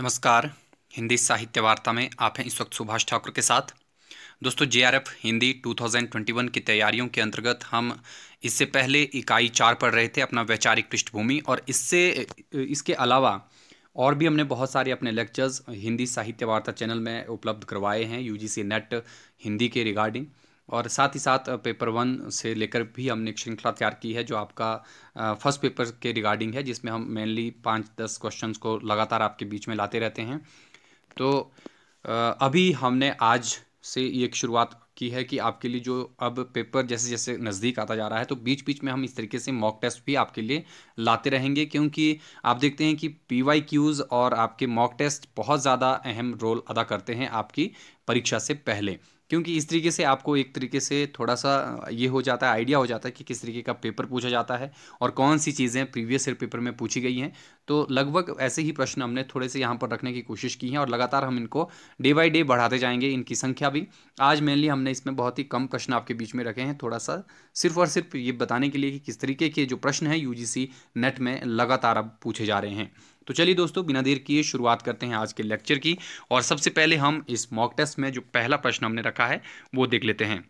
नमस्कार हिंदी साहित्य वार्ता में आप हैं इस वक्त सुभाष ठाकुर के साथ दोस्तों जेआरएफ हिंदी 2021 की तैयारियों के अंतर्गत हम इससे पहले इकाई चार पढ़ रहे थे अपना वैचारिक पृष्ठभूमि और इससे इसके अलावा और भी हमने बहुत सारे अपने लेक्चर्स हिंदी साहित्य वार्ता चैनल में उपलब्ध करवाए हैं यूजीसी नेट हिंदी के रिगार्डिंग और साथ ही साथ पेपर वन से लेकर भी हमने एक श्रृंखला तैयार की है जो आपका फर्स्ट पेपर के रिगार्डिंग है जिसमें हम मेनली पाँच दस क्वेश्चन को लगातार आपके बीच में लाते रहते हैं तो अभी हमने आज से एक शुरुआत की है कि आपके लिए जो अब पेपर जैसे जैसे नज़दीक आता जा रहा है तो बीच बीच में हम इस तरीके से मॉक टेस्ट भी आपके लिए लाते रहेंगे क्योंकि आप देखते हैं कि पी वाई क्यूज़ और आपके मॉक टेस्ट बहुत ज़्यादा अहम रोल अदा करते हैं आपकी परीक्षा से पहले क्योंकि इस तरीके से आपको एक तरीके से थोड़ा सा ये हो जाता है आइडिया हो जाता है कि किस तरीके का पेपर पूछा जाता है और कौन सी चीज़ें प्रीवियस ईयर पेपर में पूछी गई हैं तो लगभग ऐसे ही प्रश्न हमने थोड़े से यहाँ पर रखने की कोशिश की है और लगातार हम इनको डे बाई डे बढ़ाते जाएंगे इनकी संख्या भी आज मेनली हमने इसमें बहुत ही कम प्रश्न आपके बीच में रखे हैं थोड़ा सा सिर्फ और सिर्फ ये बताने के लिए कि किस तरीके के जो प्रश्न हैं यू नेट में लगातार अब पूछे जा रहे हैं तो चलिए दोस्तों बिना देर किए शुरुआत करते हैं आज के लेक्चर की और सबसे पहले हम इस मॉक टेस्ट में जो पहला प्रश्न हमने रखा है वो देख लेते हैं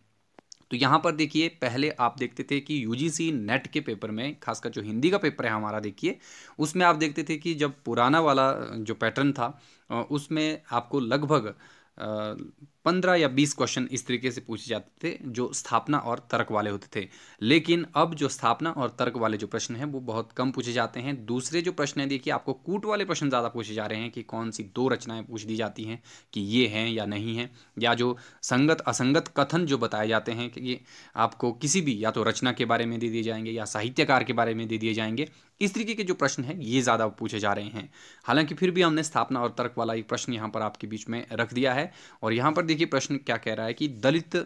तो यहाँ पर देखिए पहले आप देखते थे कि यूजीसी नेट के पेपर में खासकर जो हिंदी का पेपर है हमारा देखिए उसमें आप देखते थे कि जब पुराना वाला जो पैटर्न था उसमें आपको लगभग पंद्रह या बीस क्वेश्चन इस तरीके से पूछे जाते थे जो स्थापना और तर्क वाले होते थे लेकिन अब जो स्थापना और तर्क वाले जो प्रश्न हैं वो बहुत कम पूछे जाते हैं दूसरे जो प्रश्न हैं देखिए आपको कूट वाले प्रश्न ज़्यादा पूछे जा रहे हैं कि कौन सी दो रचनाएं पूछ दी जाती हैं कि ये हैं या नहीं हैं या जो संगत असंगत कथन जो बताए जाते हैं कि ये आपको किसी भी या तो रचना के बारे में दे दिए जाएंगे या साहित्यकार के बारे में दे दिए जाएंगे इस तरीके के जो प्रश्न हैं ये ज़्यादा पूछे जा रहे हैं हालांकि फिर भी हमने स्थापना और तर्क वाला एक प्रश्न यहाँ पर आपके बीच में रख दिया है और यहाँ पर देखिए प्रश्न क्या कह रहा है कि दलित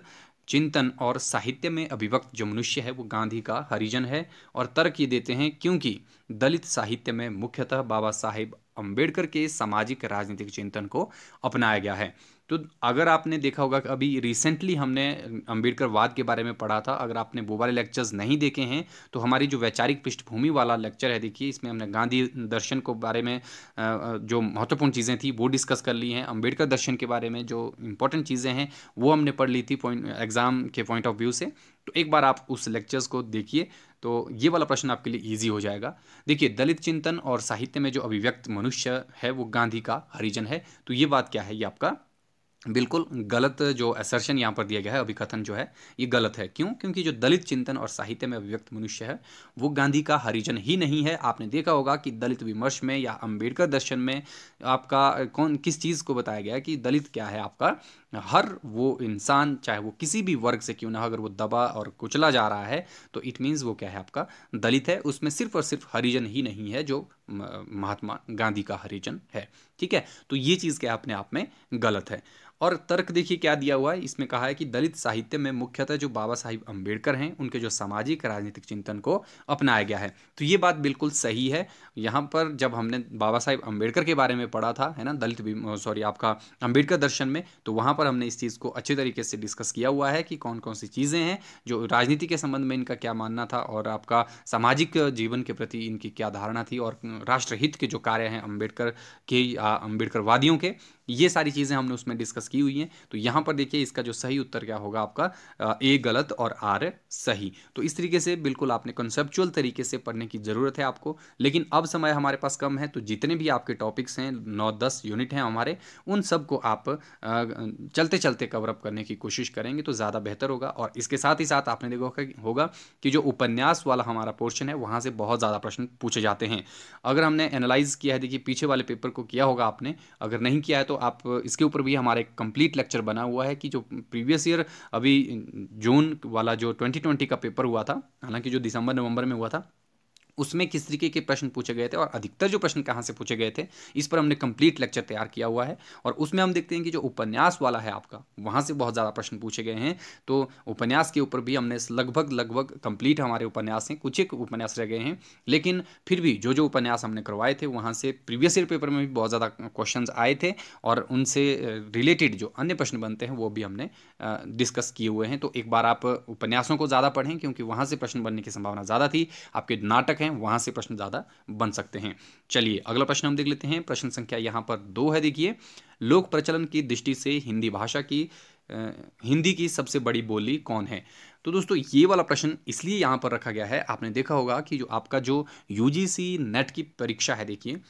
चिंतन और साहित्य में अभिव्यक्त जो मनुष्य है वो गांधी का हरिजन है और तर्क ये देते हैं क्योंकि दलित साहित्य में मुख्यतः बाबा साहेब अम्बेडकर के सामाजिक राजनीतिक चिंतन को अपनाया गया है तो अगर आपने देखा होगा कि अभी रिसेंटली हमने वाद के बारे में पढ़ा था अगर आपने वो वाले लेक्चर्स नहीं देखे हैं तो हमारी जो वैचारिक पृष्ठभूमि वाला लेक्चर है देखिए इसमें हमने गांधी दर्शन को बारे में जो महत्वपूर्ण चीज़ें थी वो डिस्कस कर ली हैं अम्बेडकर दर्शन के बारे में जो इंपॉर्टेंट चीज़ें हैं वो हमने पढ़ ली थी पॉइंट एग्ज़ाम के पॉइंट ऑफ व्यू से तो एक बार आप उस लेक्चर्स को देखिए तो ये वाला प्रश्न आपके लिए इजी हो जाएगा देखिए दलित चिंतन और साहित्य में जो अभिव्यक्त मनुष्य है वो गांधी का हरिजन है तो ये बात क्या है ये आपका बिल्कुल गलत जो एसर्शन यहाँ पर दिया गया है अभिकथन जो है ये गलत है क्यों क्योंकि जो दलित चिंतन और साहित्य में अभिव्यक्त मनुष्य है वो गांधी का हरिजन ही नहीं है आपने देखा होगा कि दलित विमर्श में या अंबेडकर दर्शन में आपका कौन किस चीज़ को बताया गया है कि दलित क्या है आपका हर वो इंसान चाहे वो किसी भी वर्ग से क्यों ना अगर वो दबा और कुचला जा रहा है तो इट मीन्स वो क्या है आपका दलित है उसमें सिर्फ और सिर्फ हरिजन ही नहीं है जो महात्मा गांधी का हरिजन है ठीक है तो ये चीज़ क्या अपने आप में गलत है और तर्क देखिए क्या दिया हुआ है इसमें कहा है कि दलित साहित्य में मुख्यतः जो बाबा साहिब अंबेडकर हैं उनके जो सामाजिक राजनीतिक चिंतन को अपनाया गया है तो ये बात बिल्कुल सही है यहाँ पर जब हमने बाबा साहिब अम्बेडकर के बारे में पढ़ा था है ना दलित सॉरी आपका अम्बेडकर दर्शन में तो वहाँ पर पर हमने इस चीज़ को अच्छे तरीके से डिस्कस किया हुआ है कि कौन कौन सी चीज़ें हैं जो राजनीति के संबंध में इनका क्या मानना था और आपका सामाजिक जीवन के प्रति इनकी क्या धारणा थी और राष्ट्रहित के जो कार्य हैं अम्बेडकर के या अम्बेडकरवादियों के ये सारी चीज़ें हमने उसमें डिस्कस की हुई हैं तो यहाँ पर देखिए इसका जो सही उत्तर क्या होगा आपका ए गलत और आर सही तो इस तरीके से बिल्कुल आपने कंसेप्चुअल तरीके से पढ़ने की ज़रूरत है आपको लेकिन अब समय हमारे पास कम है तो जितने भी आपके टॉपिक्स हैं नौ दस यूनिट हैं हमारे उन सबको आप चलते चलते कवरअप करने की कोशिश करेंगे तो ज़्यादा बेहतर होगा और इसके साथ ही साथ आपने देखा होगा कि जो उपन्यास वाला हमारा पोर्शन है वहाँ से बहुत ज़्यादा प्रश्न पूछे जाते हैं अगर हमने एनालाइज़ किया है देखिए पीछे वाले पेपर को किया होगा आपने अगर नहीं किया है तो तो आप इसके ऊपर भी हमारा एक कंप्लीट लेक्चर बना हुआ है कि जो प्रीवियस ईयर अभी जून वाला जो 2020 का पेपर हुआ था हालांकि जो दिसंबर नवंबर में हुआ था उसमें किस तरीके के प्रश्न पूछे गए थे और अधिकतर जो प्रश्न कहाँ से पूछे गए थे इस पर हमने कंप्लीट लेक्चर तैयार किया हुआ है और उसमें हम देखते हैं कि जो उपन्यास वाला है आपका वहाँ से बहुत ज़्यादा प्रश्न पूछे गए हैं तो उपन्यास के ऊपर भी हमने लगभग लगभग कंप्लीट हमारे उपन्यास हैं कुछ एक उपन्यास रह गए हैं लेकिन फिर भी जो जो उपन्यास हमने करवाए थे वहाँ से प्रीवियस ईयर पेपर में भी बहुत ज़्यादा क्वेश्चन आए थे और उनसे रिलेटेड जो अन्य प्रश्न बनते हैं वो भी हमने डिस्कस किए हुए हैं तो एक बार आप उपन्यासों को ज़्यादा पढ़ें क्योंकि वहाँ से प्रश्न बनने की संभावना ज़्यादा थी आपके नाटक हैं वहाँ से प्रश्न ज़्यादा बन सकते हैं चलिए अगला प्रश्न हम देख लेते हैं प्रश्न संख्या यहाँ पर दो है देखिए लोक प्रचलन की दृष्टि से हिंदी भाषा की हिंदी की सबसे बड़ी बोली कौन है तो दोस्तों ये वाला प्रश्न इसलिए यहाँ पर रखा गया है आपने देखा होगा कि जो आपका जो यूजीसी नेट की परीक्षा है देखिए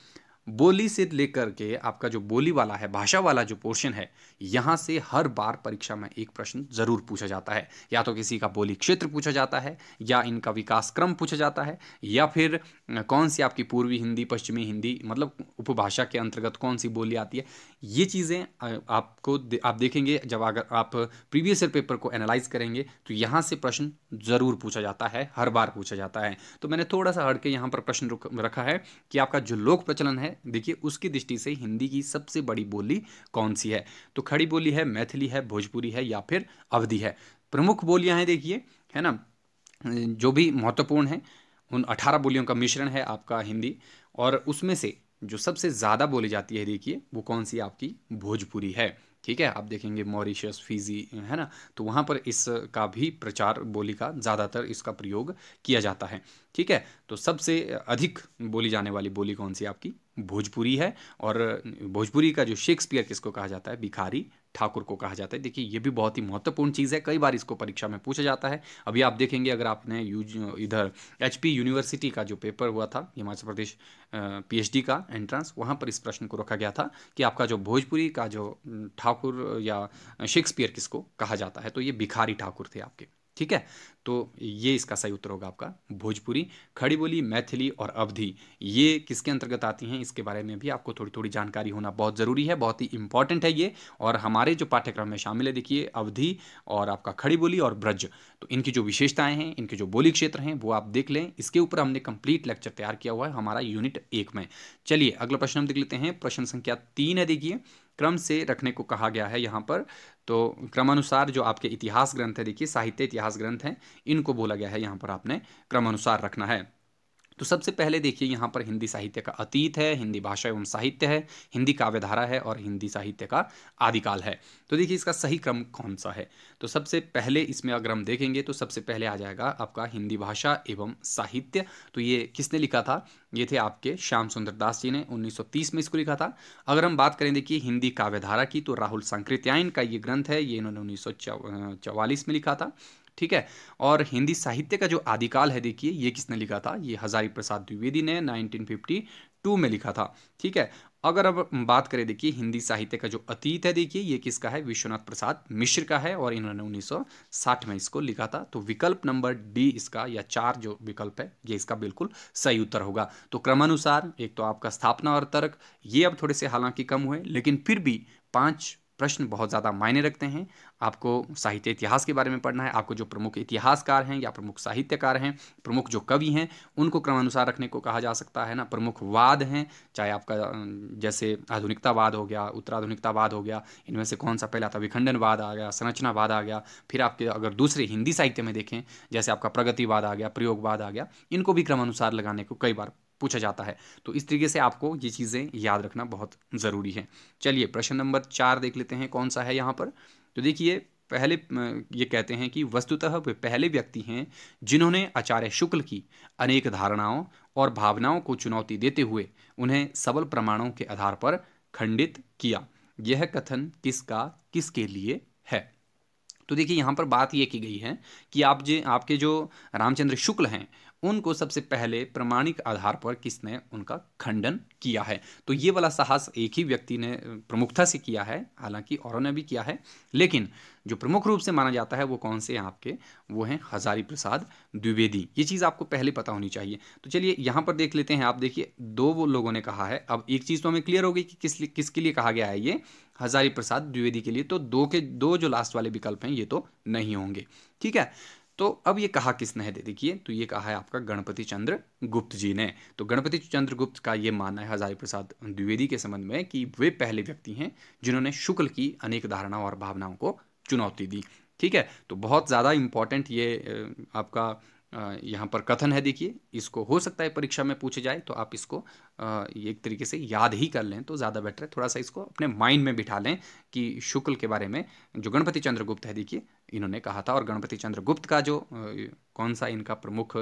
बोली से लेकर के आपका जो बोली वाला है भाषा वाला जो पोर्शन है यहाँ से हर बार परीक्षा में एक प्रश्न जरूर पूछा जाता है या तो किसी का बोली क्षेत्र पूछा जाता है या इनका विकास क्रम पूछा जाता है या फिर कौन सी आपकी पूर्वी हिंदी पश्चिमी हिंदी मतलब उपभाषा के अंतर्गत कौन सी बोली आती है ये चीज़ें आपको दे, आप देखेंगे जब अगर आप प्रीवियस ईयर पेपर को एनालाइज करेंगे तो यहाँ से प्रश्न जरूर पूछा जाता है हर बार पूछा जाता है तो मैंने थोड़ा सा हट के यहाँ पर प्रश्न रखा है कि आपका जो लोक प्रचलन है देखिए उसकी दृष्टि से हिंदी की सबसे बड़ी बोली कौन सी है तो खड़ी बोली है मैथिली है भोजपुरी है या फिर अवधि है प्रमुख बोलियां हैं देखिए है ना जो भी महत्वपूर्ण है उन अठारह बोलियों का मिश्रण है आपका हिंदी और उसमें से जो सबसे ज़्यादा बोली जाती है देखिए वो कौन सी आपकी भोजपुरी है ठीक है आप देखेंगे मॉरिशस फिजी है ना तो वहाँ पर इसका भी प्रचार बोली का ज़्यादातर इसका प्रयोग किया जाता है ठीक है तो सबसे अधिक बोली जाने वाली बोली कौन सी आपकी भोजपुरी है और भोजपुरी का जो शेक्सपियर किसको कहा जाता है भिखारी ठाकुर को कहा जाता है देखिए ये भी बहुत ही महत्वपूर्ण चीज़ है कई बार इसको परीक्षा में पूछा जाता है अभी आप देखेंगे अगर आपने यूज इधर एच यूनिवर्सिटी का जो पेपर हुआ था हिमाचल प्रदेश पीएचडी का एंट्रेंस वहाँ पर इस प्रश्न को रखा गया था कि आपका जो भोजपुरी का जो ठाकुर या शेक्सपियर किसको कहा जाता है तो ये भिखारी ठाकुर थे आपके ठीक है तो ये इसका सही उत्तर होगा आपका भोजपुरी खड़ी बोली मैथिली और अवधि ये किसके अंतर्गत आती हैं इसके बारे में भी आपको थोड़ी थोड़ी जानकारी होना बहुत ज़रूरी है बहुत ही इंपॉर्टेंट है ये और हमारे जो पाठ्यक्रम में शामिल है देखिए अवधि और आपका खड़ी बोली और ब्रज तो इनकी जो विशेषताएँ हैं इनके जो बोली क्षेत्र हैं वो आप देख लें इसके ऊपर हमने कंप्लीट लेक्चर तैयार किया हुआ है हमारा यूनिट एक में चलिए अगला प्रश्न हम देख लेते हैं प्रश्न संख्या तीन है देखिए क्रम से रखने को कहा गया है यहाँ पर तो क्रमानुसार जो आपके इतिहास ग्रंथ है देखिए साहित्य इतिहास ग्रंथ हैं इनको बोला गया है यहाँ पर आपने क्रमानुसार रखना है तो सबसे पहले देखिए यहाँ पर हिंदी साहित्य का अतीत है हिंदी भाषा एवं साहित्य है हिंदी काव्यधारा है और हिंदी साहित्य का आदिकाल है तो देखिए इसका सही क्रम कौन सा है तो सबसे पहले इसमें अगर हम देखेंगे तो सबसे पहले आ जाएगा आपका हिंदी भाषा एवं साहित्य तो ये किसने लिखा था ये थे आपके श्याम सुंदर दास जी ने 1930 में इसको लिखा था अगर हम बात करें देखिए हिंदी काव्यधारा की तो राहुल संकृत्यायन का ये ग्रंथ है ये इन्होंने उन्नीस में लिखा था ठीक है और हिंदी साहित्य का जो आदिकाल है देखिए ये किसने लिखा था ये हजारी प्रसाद द्विवेदी ने 1952 में लिखा था ठीक है अगर अब बात करें देखिए हिंदी साहित्य का जो अतीत है देखिए ये किसका है विश्वनाथ प्रसाद मिश्र का है और इन्होंने 1960 में इसको लिखा था तो विकल्प नंबर डी इसका या चार जो विकल्प है ये इसका बिल्कुल सही उत्तर होगा तो क्रमानुसार एक तो आपका स्थापना और तर्क ये अब थोड़े से हालांकि कम हुए लेकिन फिर भी पाँच प्रश्न बहुत ज़्यादा मायने रखते हैं आपको साहित्य इतिहास के बारे में पढ़ना है आपको जो प्रमुख इतिहासकार हैं या प्रमुख साहित्यकार हैं प्रमुख जो कवि हैं उनको क्रमानुसार रखने को कहा जा सकता है ना प्रमुख वाद हैं चाहे आपका जैसे आधुनिकतावाद हो गया उत्तराधुनिकतावाद हो गया इनमें से कौन सा पहला था विखंडनवाद आ गया संरचनावाद आ गया फिर आपके अगर दूसरे हिंदी साहित्य में देखें जैसे आपका प्रगतिवाद आ गया प्रयोगवाद आ गया इनको भी क्रमानुसार लगाने को कई बार पूछा जाता है तो इस तरीके से आपको ये चीज़ें याद रखना बहुत ज़रूरी है चलिए प्रश्न नंबर चार देख लेते हैं कौन सा है यहाँ पर तो देखिए पहले ये कहते हैं कि वस्तुतः वे पहले व्यक्ति हैं जिन्होंने आचार्य शुक्ल की अनेक धारणाओं और भावनाओं को चुनौती देते हुए उन्हें सबल प्रमाणों के आधार पर खंडित किया यह कथन किसका किसके लिए है तो देखिए यहाँ पर बात ये की गई है कि आप जे आपके जो रामचंद्र शुक्ल हैं उनको सबसे पहले प्रमाणिक आधार पर किसने उनका खंडन किया है तो ये वाला साहस एक ही व्यक्ति ने प्रमुखता से किया है हालांकि औरों ने भी किया है लेकिन जो प्रमुख रूप से माना जाता है वो कौन से हैं आपके वो हैं हजारी प्रसाद द्विवेदी ये चीज़ आपको पहले पता होनी चाहिए तो चलिए यहाँ पर देख लेते हैं आप देखिए दो वो लोगों ने कहा है अब एक चीज़ तो हमें क्लियर होगी कि किस किसके लिए कहा गया है ये हजारी प्रसाद द्विवेदी के लिए तो दो के दो जो लास्ट वाले विकल्प हैं ये तो नहीं होंगे ठीक है तो अब ये कहा किसने है देखिए तो ये कहा है आपका गणपति चंद्र गुप्त जी ने तो गणपति चंद्र गुप्त का ये मानना है हजारी प्रसाद द्विवेदी के संबंध में कि वे पहले व्यक्ति हैं जिन्होंने शुक्ल की अनेक धारणाओं और भावनाओं को चुनौती दी ठीक है तो बहुत ज़्यादा इम्पॉर्टेंट ये आपका यहाँ पर कथन है देखिए इसको हो सकता है परीक्षा में पूछे जाए तो आप इसको एक तरीके से याद ही कर लें तो ज़्यादा बेटर है थोड़ा सा इसको अपने माइंड में बिठा लें कि शुक्ल के बारे में जो गणपति चंद्रगुप्त है देखिए इन्होंने कहा था और गणपति चंद्र गुप्त का जो कौन सा इनका प्रमुख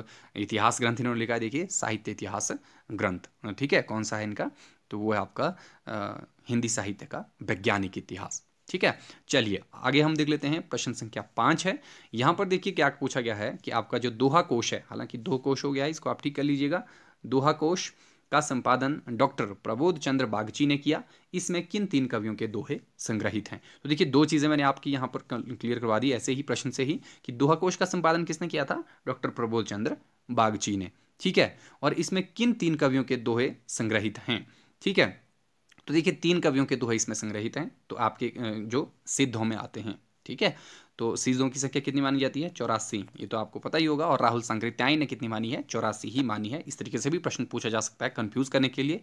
इतिहास ग्रंथ इन्होंने लिखा है देखिए साहित्य इतिहास ग्रंथ ठीक है कौन सा है इनका तो वो है आपका हिंदी साहित्य का वैज्ञानिक इतिहास ठीक है चलिए आगे हम देख लेते हैं प्रश्न संख्या पांच है यहां पर देखिए क्या पूछा गया है कि आपका जो दोहा कोश है हालांकि दो कोश हो गया है इसको आप ठीक कर लीजिएगा दोहा कोश का संपादन डॉक्टर प्रबोध चंद्र बागची ने किया इसमें किन तीन कवियों के दोहे संग्रहित हैं तो देखिए दो चीज़ें मैंने आपकी यहाँ पर क्लियर करवा दी ऐसे ही प्रश्न से ही कि दोहाकोश का संपादन किसने किया था डॉक्टर प्रबोध चंद्र बागची ने ठीक है और इसमें किन तीन कवियों के दोहे संग्रहित हैं ठीक है तो देखिए तीन कवियों के दोहे इसमें संग्रहित हैं तो आपके जो सिद्धों में आते हैं ठीक है तो सीज़ों की संख्या कितनी मानी जाती है चौरासी ये तो आपको पता ही होगा और राहुल संकृत्यायन ने कितनी मानी है चौरासी ही मानी है इस तरीके से भी प्रश्न पूछा जा सकता है कंफ्यूज करने के लिए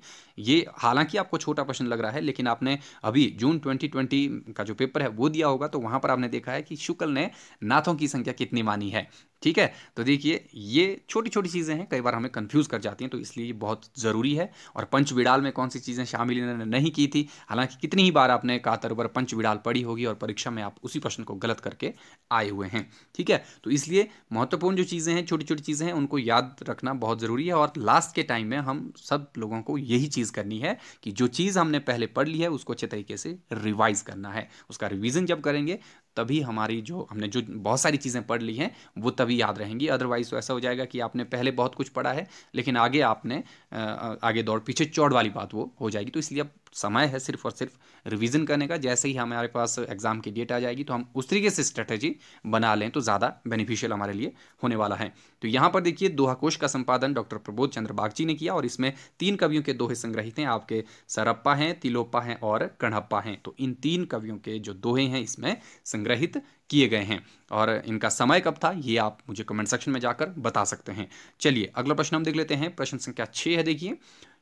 ये हालांकि आपको छोटा प्रश्न लग रहा है लेकिन आपने अभी जून 2020 का जो पेपर है वो दिया होगा तो वहां पर आपने देखा है कि शुक्ल ने नाथों की संख्या कितनी मानी है ठीक है तो देखिए ये छोटी छोटी चीज़ें हैं कई बार हमें कंफ्यूज कर जाती हैं तो इसलिए बहुत ज़रूरी है और पंच विड़ाल में कौन सी चीज़ें शामिल इन्होंने नहीं की थी हालांकि कितनी ही बार आपने कातर पर पंच विड़ाल पढ़ी होगी और परीक्षा में आप उसी प्रश्न को गलत करके आए हुए हैं ठीक है तो इसलिए महत्वपूर्ण जो चीज़ें हैं छोटी छोटी चीज़ें हैं उनको याद रखना बहुत ज़रूरी है और लास्ट के टाइम में हम सब लोगों को यही चीज़ करनी है कि जो चीज़ हमने पहले पढ़ ली है उसको अच्छे तरीके से रिवाइज करना है उसका रिविज़न जब करेंगे तभी हमारी जो हमने जो बहुत सारी चीज़ें पढ़ ली हैं वो तभी याद रहेंगी अदरवाइज़ तो ऐसा हो जाएगा कि आपने पहले बहुत कुछ पढ़ा है लेकिन आगे आपने आगे दौड़ पीछे चौड़ वाली बात वो हो जाएगी तो इसलिए अब समय है सिर्फ और सिर्फ रिवीजन करने का जैसे ही हमारे पास एग्ज़ाम की डेट आ जाएगी तो हम उस तरीके से स्ट्रेटजी बना लें तो ज़्यादा बेनिफिशियल हमारे लिए होने वाला है तो यहाँ पर देखिए दोहाकोश का संपादन डॉक्टर प्रबोध चंद्र बागची ने किया और इसमें तीन कवियों के दोहे संग्रहित हैं आपके सरप्पा हैं तिलोप्पा हैं और कणप्पा हैं तो इन तीन कवियों के जो दोहे हैं इसमें संग्रहित किए गए हैं और इनका समय कब था ये आप मुझे कमेंट सेक्शन में जाकर बता सकते हैं चलिए अगला प्रश्न हम देख लेते हैं प्रश्न संख्या छः है देखिए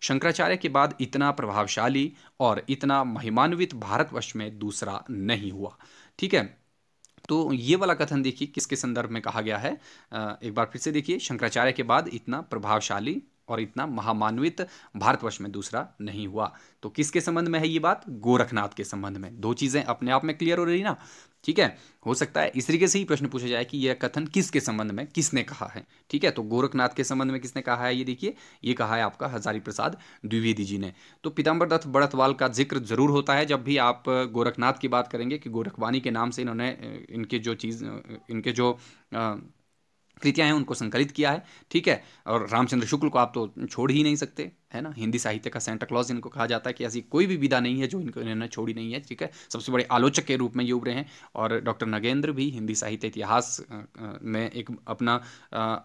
शंकराचार्य के बाद इतना प्रभावशाली और इतना महिमान्वित भारतवर्ष में दूसरा नहीं हुआ ठीक है तो ये वाला कथन देखिए किसके संदर्भ में कहा गया है एक बार फिर से देखिए शंकराचार्य के बाद इतना प्रभावशाली और इतना महामानवित भारतवर्ष में दूसरा नहीं हुआ तो किसके संबंध में है ये बात गोरखनाथ के संबंध में दो चीज़ें अपने आप में क्लियर हो रही ना ठीक है हो सकता है इस तरीके से ही प्रश्न पूछा जाए कि यह कथन किसके संबंध में किसने कहा है ठीक है तो गोरखनाथ के संबंध में किसने कहा है ये देखिए ये कहा है आपका हजारी प्रसाद द्विवेदी जी ने तो पीताम्बर दत्त बड़तवाल का जिक्र जरूर होता है जब भी आप गोरखनाथ की बात करेंगे कि गोरखवानी के नाम से इन्होंने इनके जो चीज़ इनके जो आ, कृतियाँ हैं उनको संकलित किया है ठीक है और रामचंद्र शुक्ल को आप तो छोड़ ही नहीं सकते है ना हिंदी साहित्य का सेंटा क्लॉज इनको कहा जाता है कि ऐसी कोई भी विधा नहीं है जो इनको इन्होंने छोड़ी नहीं है ठीक है सबसे बड़े आलोचक के रूप में ये उभरे हैं और डॉक्टर नगेंद्र भी हिंदी साहित्य इतिहास में एक अपना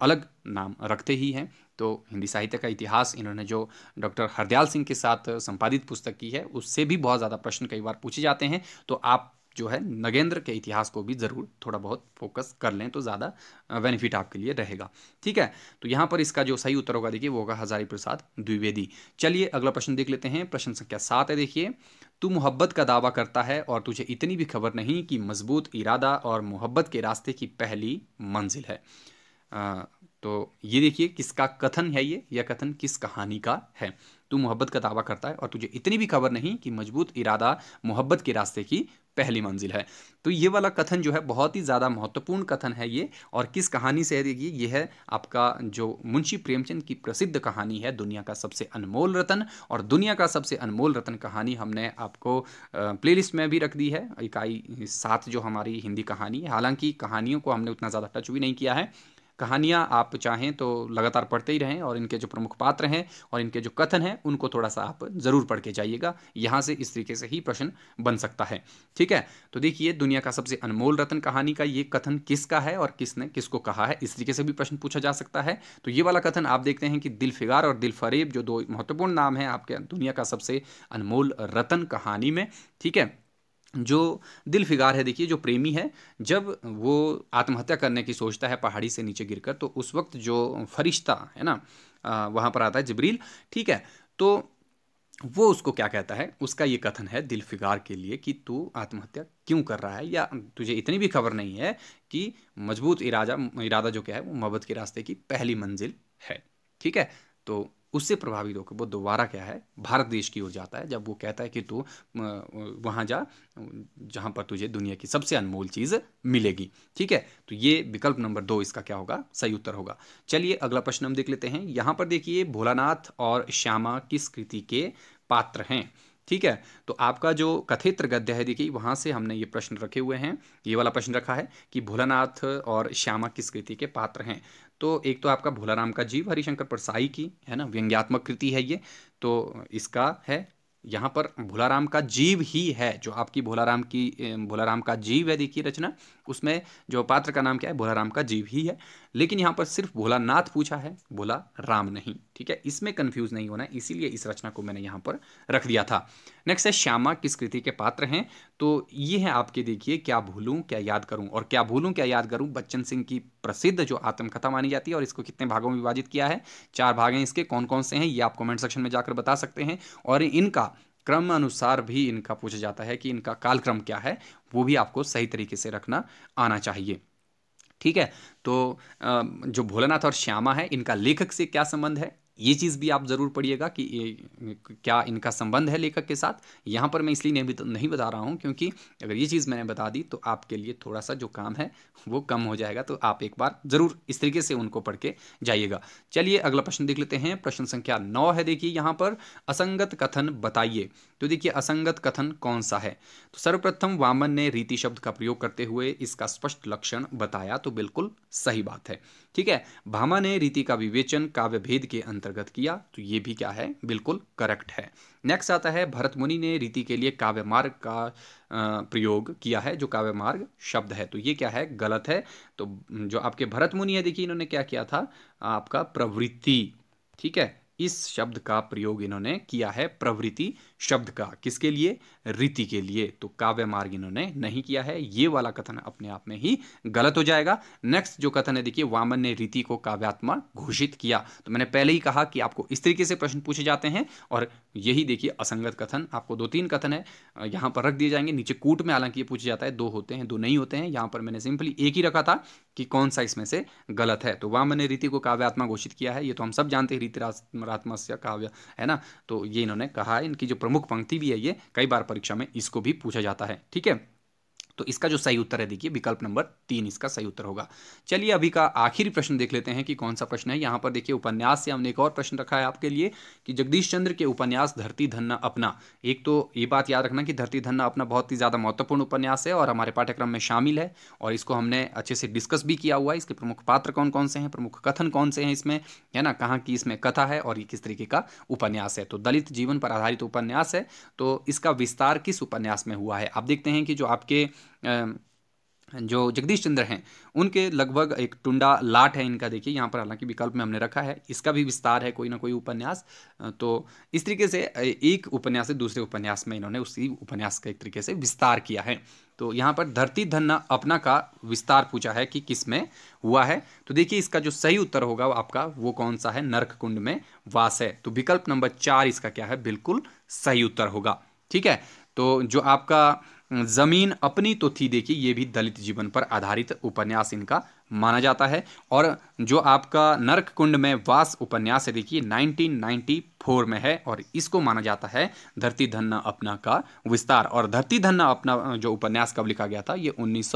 अलग नाम रखते ही हैं तो हिंदी साहित्य का इतिहास इन्होंने जो डॉक्टर हरदयाल सिंह के साथ संपादित पुस्तक की है उससे भी बहुत ज़्यादा प्रश्न कई बार पूछे जाते हैं तो आप जो है नगेंद्र के इतिहास को भी ज़रूर थोड़ा बहुत फोकस कर लें तो ज़्यादा बेनिफिट आपके लिए रहेगा ठीक है तो यहाँ पर इसका जो सही उत्तर होगा देखिए वो होगा हजारी प्रसाद द्विवेदी चलिए अगला प्रश्न देख लेते हैं प्रश्न संख्या सात है देखिए तू मोहब्बत का दावा करता है और तुझे इतनी भी खबर नहीं कि मजबूत इरादा और मोहब्बत के रास्ते की पहली मंजिल है आ, तो ये देखिए किसका कथन है ये या कथन किस कहानी का है तू मोहब्बत का दावा करता है और तुझे इतनी भी खबर नहीं कि मजबूत इरादा मोहब्बत के रास्ते की पहली मंजिल है तो ये वाला कथन जो है बहुत ही ज़्यादा महत्वपूर्ण कथन है ये और किस कहानी से है ये है आपका जो मुंशी प्रेमचंद की प्रसिद्ध कहानी है दुनिया का सबसे अनमोल रतन और दुनिया का सबसे अनमोल रतन कहानी हमने आपको प्लेलिस्ट में भी रख दी है इकाई सात जो हमारी हिंदी कहानी है हालांकि कहानियों को हमने उतना ज़्यादा टच भी नहीं किया है कहानियाँ आप चाहें तो लगातार पढ़ते ही रहें और इनके जो प्रमुख पात्र हैं और इनके जो कथन हैं उनको थोड़ा सा आप ज़रूर पढ़ के जाइएगा यहाँ से इस तरीके से ही प्रश्न बन सकता है ठीक है तो देखिए दुनिया का सबसे अनमोल रतन कहानी का ये कथन किसका है और किसने किसको कहा है इस तरीके से भी प्रश्न पूछा जा सकता है तो ये वाला कथन आप देखते हैं कि दिल फिगार और दिल फरेब जो दो महत्वपूर्ण नाम है आपके दुनिया का सबसे अनमोल रतन कहानी में ठीक है जो दिल फिगार है देखिए जो प्रेमी है जब वो आत्महत्या करने की सोचता है पहाड़ी से नीचे गिरकर तो उस वक्त जो फरिश्ता है ना वहाँ पर आता है जबरील ठीक है तो वो उसको क्या कहता है उसका ये कथन है दिल फिगार के लिए कि तू आत्महत्या क्यों कर रहा है या तुझे इतनी भी खबर नहीं है कि मजबूत इरादा इरादा जो क्या है वो मबद के रास्ते की पहली मंजिल है ठीक है तो उससे प्रभावित होकर वो दोबारा क्या है भारत देश की ओर जाता है जब वो कहता है कि तू वहाँ जा जहाँ पर तुझे दुनिया की सबसे अनमोल चीज़ मिलेगी ठीक है तो ये विकल्प नंबर दो इसका क्या होगा सही उत्तर होगा चलिए अगला प्रश्न हम देख लेते हैं यहाँ पर देखिए भोलानाथ और श्यामा किस कृति के पात्र हैं ठीक है तो आपका जो कथित्र गद्य है देखिए वहाँ से हमने ये प्रश्न रखे हुए हैं ये वाला प्रश्न रखा है कि भोलानाथ और श्यामा किस कृति के पात्र हैं तो एक तो आपका भोलाराम का जीव हरिशंकर परसाई की है ना व्यंग्यात्मक कृति है ये तो इसका है यहाँ पर भोलाराम का जीव ही है जो आपकी भोलाराम की भोलाराम का जीव है देखिए रचना उसमें जो पात्र का नाम क्या है भोलाराम का जीव ही है लेकिन यहाँ पर सिर्फ भोलानाथ पूछा है भोला राम नहीं ठीक है इसमें कन्फ्यूज नहीं होना इसीलिए इस रचना को मैंने यहाँ पर रख दिया था नेक्स्ट है श्यामा किस कृति के पात्र हैं तो ये है आपके देखिए क्या भूलूँ क्या याद करूँ और क्या भूलूँ क्या याद करूँ बच्चन सिंह की प्रसिद्ध जो आत्मकथा मानी जाती है और इसको कितने भागों में विभाजित किया है चार भाग हैं इसके कौन कौन से हैं ये आप कॉमेंट सेक्शन में जाकर बता सकते हैं और इनका क्रम अनुसार भी इनका पूछा जाता है कि इनका कालक्रम क्या है वो भी आपको सही तरीके से रखना आना चाहिए ठीक है तो जो भोलानाथ और श्यामा है इनका लेखक से क्या संबंध है ये चीज़ भी आप ज़रूर पढ़िएगा कि ये क्या इनका संबंध है लेखक के साथ यहाँ पर मैं इसलिए नहीं नहीं बता रहा हूँ क्योंकि अगर ये चीज़ मैंने बता दी तो आपके लिए थोड़ा सा जो काम है वो कम हो जाएगा तो आप एक बार ज़रूर इस तरीके से उनको पढ़ के जाइएगा चलिए अगला प्रश्न देख लेते हैं प्रश्न संख्या नौ है देखिए यहाँ पर असंगत कथन बताइए तो देखिए असंगत कथन कौन सा है तो सर्वप्रथम वामन ने रीति शब्द का प्रयोग करते हुए इसका स्पष्ट लक्षण बताया तो बिल्कुल सही बात है ठीक है भामा ने रीति का विवेचन काव्य भेद के अंतर्गत किया तो ये भी क्या है बिल्कुल करेक्ट है नेक्स्ट आता है भरत मुनि ने रीति के लिए काव्य मार्ग का प्रयोग किया है जो काव्य मार्ग शब्द है तो ये क्या है गलत है तो जो आपके भरत मुनि है देखिए इन्होंने क्या किया था आपका प्रवृत्ति ठीक है इस शब्द का प्रयोग इन्होंने किया है प्रवृत्ति शब्द का किसके लिए रीति के लिए तो काव्य मार्ग इन्होंने नहीं किया है ये वाला कथन अपने आप में ही गलत हो जाएगा नेक्स्ट जो कथन है देखिए वामन ने रीति को काव्यात्मा घोषित किया तो मैंने पहले ही कहा कि आपको इस तरीके से प्रश्न पूछे जाते हैं और यही देखिए असंगत कथन आपको दो तीन कथन है यहाँ पर रख दिए जाएंगे नीचे कूट में हालांकि ये पूछा जाता है दो होते हैं दो नहीं होते हैं यहाँ पर मैंने सिंपली एक ही रखा था कि कौन सा इसमें से गलत है तो वामन ने रीति को काव्यात्मा घोषित किया है ये तो हम सब जानते हैं रीति रात्मा काव्य है ना तो ये इन्होंने कहा इनकी जो प्रमुख पंक्ति भी है ये कई बार परीक्षा में इसको भी पूछा जाता है ठीक है तो इसका जो सही उत्तर है देखिए विकल्प नंबर तीन इसका सही उत्तर होगा चलिए अभी का आखिरी प्रश्न देख लेते हैं कि कौन सा प्रश्न है यहाँ पर देखिए उपन्यास से हमने एक और प्रश्न रखा है आपके लिए कि जगदीश चंद्र के उपन्यास धरती धन्ना अपना एक तो ये बात याद रखना कि धरती धन्ना अपना बहुत ही ज़्यादा महत्वपूर्ण उपन्यास है और हमारे पाठ्यक्रम में शामिल है और इसको हमने अच्छे से डिस्कस भी किया हुआ है इसके प्रमुख पात्र कौन कौन से हैं प्रमुख कथन कौन से हैं इसमें है ना कहाँ की इसमें कथा है और ये किस तरीके का उपन्यास है तो दलित जीवन पर आधारित उपन्यास है तो इसका विस्तार किस उपन्यास में हुआ है आप देखते हैं कि जो आपके जो जगदीश चंद्र हैं उनके लगभग एक टुंडा लाट है इनका देखिए यहाँ पर हालांकि विकल्प में हमने रखा है इसका भी विस्तार है कोई ना कोई उपन्यास तो इस तरीके से एक उपन्यास से दूसरे उपन्यास में इन्होंने उसी उपन्यास का एक तरीके से विस्तार किया है तो यहाँ पर धरती धन्ना अपना का विस्तार पूछा है कि किस में हुआ है तो देखिए इसका जो सही उत्तर होगा वो आपका वो कौन सा है नरक कुंड में वास है तो विकल्प नंबर चार इसका क्या है बिल्कुल सही उत्तर होगा ठीक है तो जो आपका जमीन अपनी तो थी देखिए ये भी दलित जीवन पर आधारित उपन्यास इनका माना जाता है और जो आपका नरक कुंड में वास उपन्यास है देखिए 1994 में है और इसको माना जाता है धरती धन्ना अपना का विस्तार और धरती धन्ना अपना जो उपन्यास कब लिखा गया था ये उन्नीस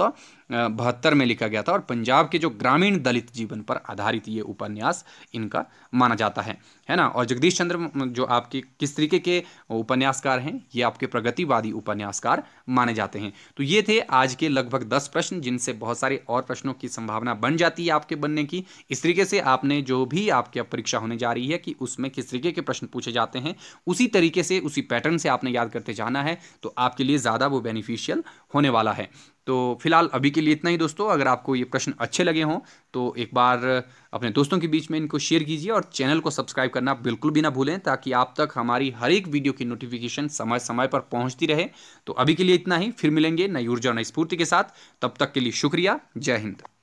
में लिखा गया था और पंजाब के जो ग्रामीण दलित जीवन पर आधारित ये उपन्यास इनका माना जाता है है ना और जगदीश चंद्र जो आपके किस तरीके के उपन्यासकार हैं ये आपके प्रगतिवादी उपन्यासकार माने जाते हैं तो ये थे आज के लगभग दस प्रश्न जिनसे बहुत सारे और प्रश्नों की संभावना संभावना बन जाती है आपके बनने की इस तरीके से आपने जो भी आपकी अब परीक्षा होने जा रही है कि उसमें किस तरीके के प्रश्न पूछे जाते हैं उसी तरीके से उसी पैटर्न से आपने याद करते जाना है तो आपके लिए ज़्यादा वो बेनिफिशियल होने वाला है तो फिलहाल अभी के लिए इतना ही दोस्तों अगर आपको ये प्रश्न अच्छे लगे हों तो एक बार अपने दोस्तों के बीच में इनको शेयर कीजिए और चैनल को सब्सक्राइब करना बिल्कुल भी ना भूलें ताकि आप तक हमारी हर एक वीडियो की नोटिफिकेशन समय समय पर पहुंचती रहे तो अभी के लिए इतना ही फिर मिलेंगे नई ऊर्जा नई स्फूर्ति के साथ तब तक के लिए शुक्रिया जय हिंद